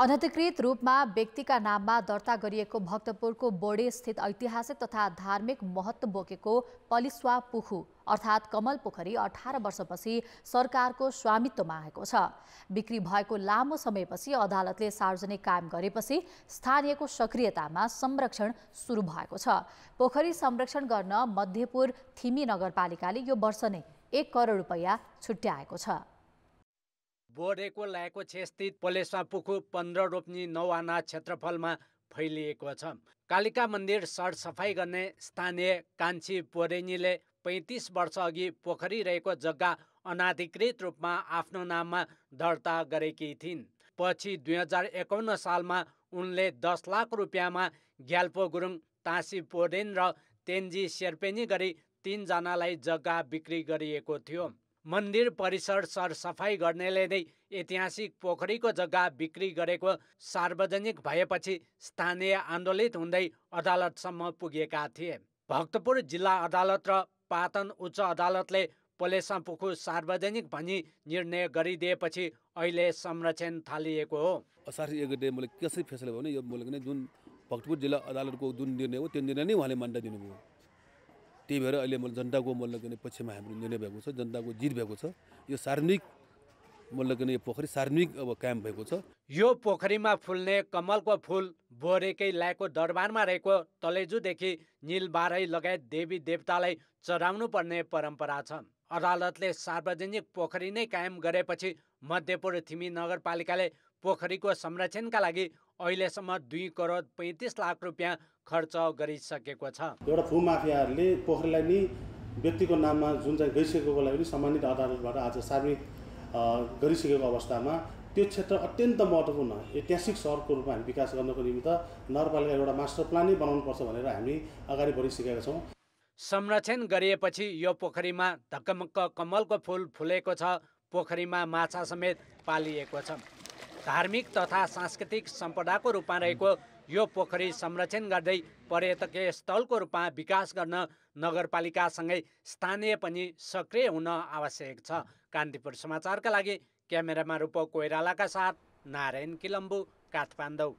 अनधिकृत रूपमा व्यक्तिका नाममा दर्ता गरिएको भक्तपुरको बोडेस्थित ऐतिहासिक तथा धार्मिक महत्त्व बोकेको पलिस्वा पुखु अर्थात् कमल पोखरी अठार वर्षपछि सरकारको स्वामित्वमा आएको छ बिक्री भएको लामो समयपछि अदालतले सार्वजनिक कायम गरेपछि स्थानीयको सक्रियतामा संरक्षण सुरु भएको छ पोखरी संरक्षण गर्न मध्यपुर थिमी नगरपालिकाले यो वर्ष नै एक करोड रुपैयाँ छुट्याएको छ बोरेको लागेको छ स्थित पलेसमा पुखु पन्ध्र रोप्नी नौआना क्षेत्रफलमा फैलिएको छ कालिका मन्दिर सरसफाइ गर्ने स्थानीय कान्छी पोरेनीले पैँतिस वर्षअघि पोखरी रहेको जग्गा अनाधिकृत रूपमा आफ्नो नाममा दर्ता गरेकी थिइन् पछि दुई हजार एकाउन्न सालमा उनले दस लाख रुपियाँमा ग्याल्पो गुरुङ तासी पोरेन र तेन्जी सेर्पेनी गरी तिनजनालाई जग्गा बिक्री गरिएको थियो मन्दिर परिसर सरसफाइ गर्नेले नै ऐतिहासिक पोखरीको जग्गा बिक्री गरेको सार्वजनिक भएपछि स्थानीय आन्दोलित हुँदै अदालतसम्म पुगेका थिए भक्तपुर जिल्ला अदालत र पाटन उच्च अदालतले पोलेसा पुखु सार्वजनिक भनी निर्णय गरिदिएपछि अहिले संरक्षण थालिएको हो असार एक गते मैले कसरी फैसला भने यो मैले जुन भक्तपुर जिल्ला अदालतको जुन निर्णय हो त्यो निर्णय नै उहाँले मान्दा दिनुभयो त्यही भएर अहिले मैले जनताको मल्लग्ने पक्षमा हाम्रो निर्णय भएको छ जनताको जित भएको छ यो सार्वजनिक यो पोखरी सार्वजनिक अब कायम भएको छ यो पोखरीमा फुल्ने कमलको फुल बोरेकै लाएको दरबारमा रहेको तलेजुदेखि निलबारै लगायत देवी देवतालाई चढाउनु पर्ने परम्परा छ अदालतले सार्वजनिक पोखरी नै कायम गरेपछि मध्यपुर थिमी नगरपालिकाले पोखरीको संरक्षणका लागि अहिलेसम्म दुई करोड पैँतिस लाख रुपियाँ खर्च गरिसकेको छ एउटा भूमाफियाहरूले पोखरीलाई नि व्यक्तिको नाममा जुन चाहिँ गइसकेको लागि पनि सम्मानित अदालतबाट आज सार्वजनिक गरिसकेको अवस्थामा त्यो क्षेत्र अत्यन्त महत्त्वपूर्ण ऐतिहासिक सहरको रूपमा हामी विकास गर्नको निमित्त नगरपालिका एउटा मास्टर प्लानै पर्छ भनेर हामी अगाडि बढिसकेका छौँ संरक्षण गरिएपछि यो पोखरीमा धक्कमक्क कमलको फुल फुलेको छ पोखरीमा माछा समेत पालिएको छ धार्मिक तथा सांस्कृतिक सम्पदाको रूपमा रहेको यो पोखरी संरक्षण गर्दै पर्यटकीय स्थलको रूपमा विकास गर्न नगरपालिकासँगै स्थानीय पनि सक्रिय हुन आवश्यक छ कान्तिपुर समाचारका लागि क्यामेरामा रूप कोइरालाका साथ नारायण किलम्बु काठमाडौँ